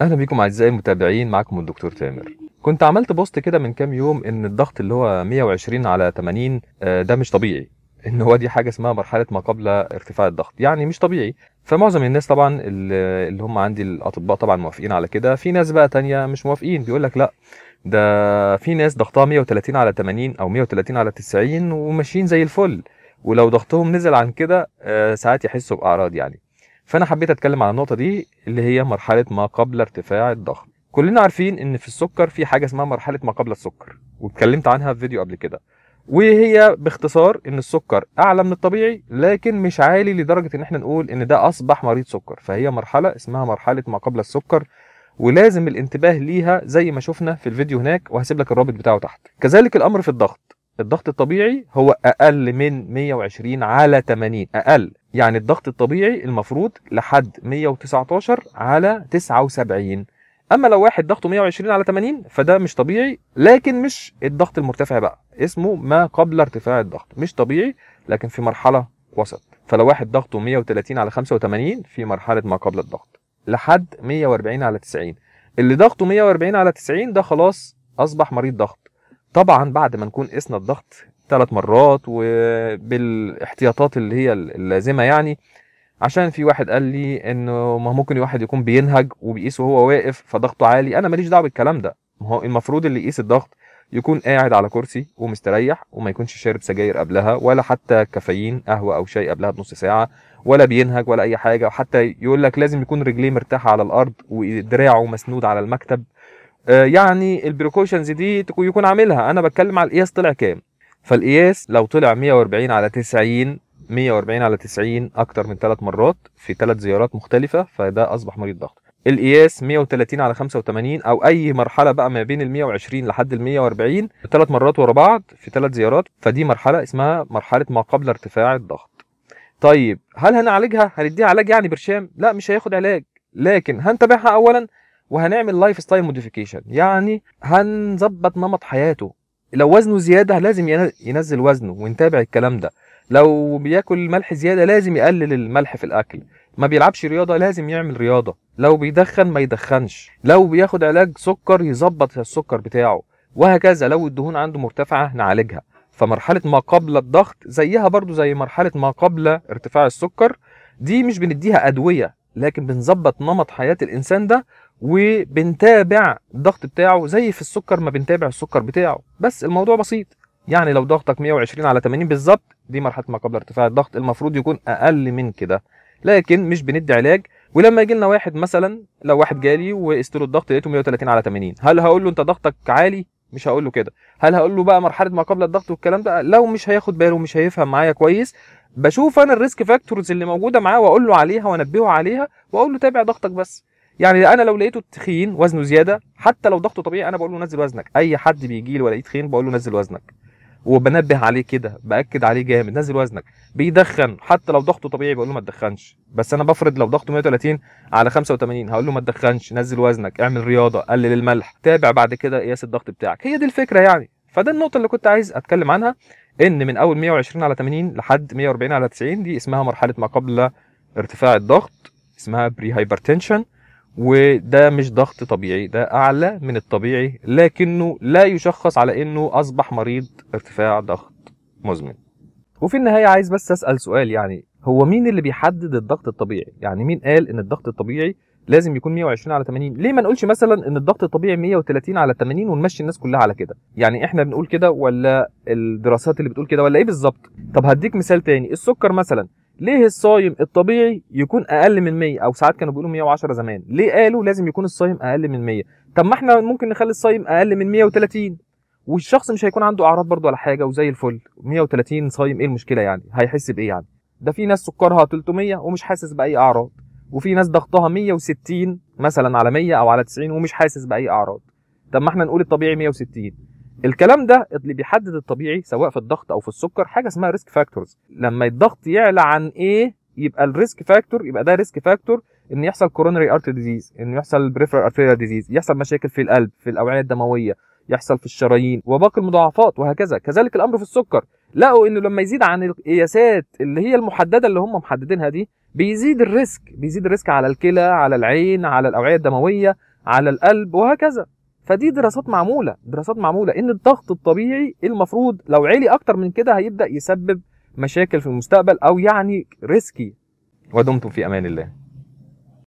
اهلا بيكم اعزائي المتابعين معكم الدكتور تامر كنت عملت بوست كده من كام يوم ان الضغط اللي هو 120 على 80 آه، ده مش طبيعي ان هو دي حاجه اسمها مرحله ما قبل ارتفاع الضغط يعني مش طبيعي فمعظم الناس طبعا اللي هم عندي الاطباء طبعا موافقين على كده في ناس بقى تانية مش موافقين بيقول لك لا ده في ناس ضغطها 130 على 80 او 130 على 90 وماشيين زي الفل ولو ضغطهم نزل عن كده آه، ساعات يحسوا باعراض يعني فانا حبيت اتكلم على النقطه دي اللي هي مرحله ما قبل ارتفاع الضغط كلنا عارفين ان في السكر في حاجه اسمها مرحله ما قبل السكر واتكلمت عنها في فيديو قبل كده وهي باختصار ان السكر اعلى من الطبيعي لكن مش عالي لدرجه ان احنا نقول ان ده اصبح مريض سكر فهي مرحله اسمها مرحله ما قبل السكر ولازم الانتباه ليها زي ما شفنا في الفيديو هناك وهسيب لك الرابط بتاعه تحت كذلك الامر في الضغط الضغط الطبيعي هو اقل من 120 على 80 اقل يعني الضغط الطبيعي المفروض لحد 119 على 79 اما لو واحد ضغطه 120 على 80 فده مش طبيعي لكن مش الضغط المرتفع بقى اسمه ما قبل ارتفاع الضغط مش طبيعي لكن في مرحله وسط فلو واحد ضغطه 130 على 85 في مرحله ما قبل الضغط لحد 140 على 90 اللي ضغطه 140 على 90 ده خلاص اصبح مريض ضغط طبعا بعد ما نكون قسنا الضغط ثلاث مرات وبالاحتياطات اللي هي اللازمه يعني عشان في واحد قال لي انه ما ممكن واحد يكون بينهج وبيقيس وهو واقف فضغطه عالي انا ماليش دعوه بالكلام ده ما هو المفروض اللي يقيس الضغط يكون قاعد على كرسي ومستريح وما يكونش شارب سجاير قبلها ولا حتى كافيين قهوه او شاي قبلها بنص ساعه ولا بينهج ولا اي حاجه وحتى يقول لك لازم يكون رجليه مرتاحه على الارض ودراعه مسنود على المكتب آه، يعني البريكوشنز دي يكون عاملها انا بتكلم على القياس طلع كام فالقياس لو طلع 140 على 90 140 على 90 اكتر من ثلاث مرات في ثلاث زيارات مختلفه فده اصبح مريض ضغط القياس 130 على 85 او اي مرحله بقى ما بين ال 120 لحد ال 140 ثلاث مرات ورا بعض في ثلاث زيارات فدي مرحله اسمها مرحله ما قبل ارتفاع الضغط طيب هل هنعالجها هنديها علاج يعني برشام لا مش هياخد علاج لكن هنتابعها اولا وهنعمل لايف ستايل موديفيكيشن يعني هنظبط نمط حياته لو وزنه زياده لازم ينزل وزنه ونتابع الكلام ده لو بياكل ملح زياده لازم يقلل الملح في الاكل ما بيلعبش رياضه لازم يعمل رياضه لو بيدخن ما يدخنش لو بياخد علاج سكر يظبط السكر بتاعه وهكذا لو الدهون عنده مرتفعه نعالجها فمرحله ما قبل الضغط زيها برضو زي مرحله ما قبل ارتفاع السكر دي مش بنديها ادويه لكن بنظبط نمط حياه الانسان ده وبنتابع الضغط بتاعه زي في السكر ما بنتابع السكر بتاعه بس الموضوع بسيط يعني لو ضغطك 120 على 80 بالظبط دي مرحله ما قبل ارتفاع الضغط المفروض يكون اقل من كده لكن مش بندي علاج ولما يجي لنا واحد مثلا لو واحد جالي وقست له الضغط لقيته 130 على 80 هل هقول له انت ضغطك عالي مش هقول له كده هل هقول له بقى مرحله ما قبل الضغط والكلام ده لو مش هياخد باله ومش هيفهم معايا كويس بشوف انا الريسك فاكتورز اللي موجوده معاه واقول له عليها وانبهه عليها واقول له تابع ضغطك بس يعني انا لو لقيته تخين وزنه زياده حتى لو ضغطه طبيعي انا بقول له نزل وزنك اي حد بيجي لي والاقيه تخين بقول له نزل وزنك وبنبه عليه كده باكد عليه جامد نزل وزنك بيدخن حتى لو ضغطه طبيعي بقول له ما تدخنش بس انا بفرض لو ضغطه 130 على 85 هقول له ما تدخنش نزل وزنك اعمل رياضه قلل الملح تابع بعد كده قياس الضغط بتاعك هي دي الفكره يعني فده النقطه اللي كنت عايز اتكلم عنها ان من اول 120 على 80 لحد 140 على 90 دي اسمها مرحله ما قبل ارتفاع الضغط اسمها بري هايبرتنشن وده مش ضغط طبيعي ده اعلى من الطبيعي لكنه لا يشخص على انه اصبح مريض ارتفاع ضغط مزمن وفي النهايه عايز بس اسال سؤال يعني هو مين اللي بيحدد الضغط الطبيعي يعني مين قال ان الضغط الطبيعي لازم يكون 120 على 80 ليه ما نقولش مثلا ان الضغط الطبيعي 130 على 80 ونمشي الناس كلها على كده يعني احنا بنقول كده ولا الدراسات اللي بتقول كده ولا ايه بالظبط طب هديك مثال تاني السكر مثلا ليه الصايم الطبيعي يكون اقل من 100 او ساعات كانوا بيقولوا 110 زمان ليه قالوا لازم يكون الصايم اقل من 100 طب ما احنا ممكن نخلي الصايم اقل من 130 والشخص مش هيكون عنده اعراض برضه على حاجه وزي الفل 130 صايم ايه المشكله يعني هيحس بايه يعني ده في ناس سكرها 300 ومش حاسس باي اعراض وفي ناس ضغطها 160 مثلا على 100 او على 90 ومش حاسس باي اعراض طب ما احنا نقول الطبيعي 160 الكلام ده اللي بيحدد الطبيعي سواء في الضغط او في السكر حاجه اسمها ريسك فاكتورز لما الضغط يعلى عن ايه يبقى الريسك فاكتور يبقى ده ريسك فاكتور ان يحصل كورونري ارتري ديزيز ان يحصل بريفرال ارتريال ديزيز يحصل مشاكل في القلب في الاوعيه الدمويه يحصل في الشرايين وباقي المضاعفات وهكذا كذلك الامر في السكر لقوا انه لما يزيد عن القياسات اللي هي المحدده اللي هم محددينها دي بيزيد الريسك بيزيد الريسك على الكلى على العين على الاوعيه الدمويه على القلب وهكذا فدي دراسات معموله دراسات معموله ان الضغط الطبيعي المفروض لو عالي اكتر من كده هيبدا يسبب مشاكل في المستقبل او يعني ريسكي ودمتم في امان الله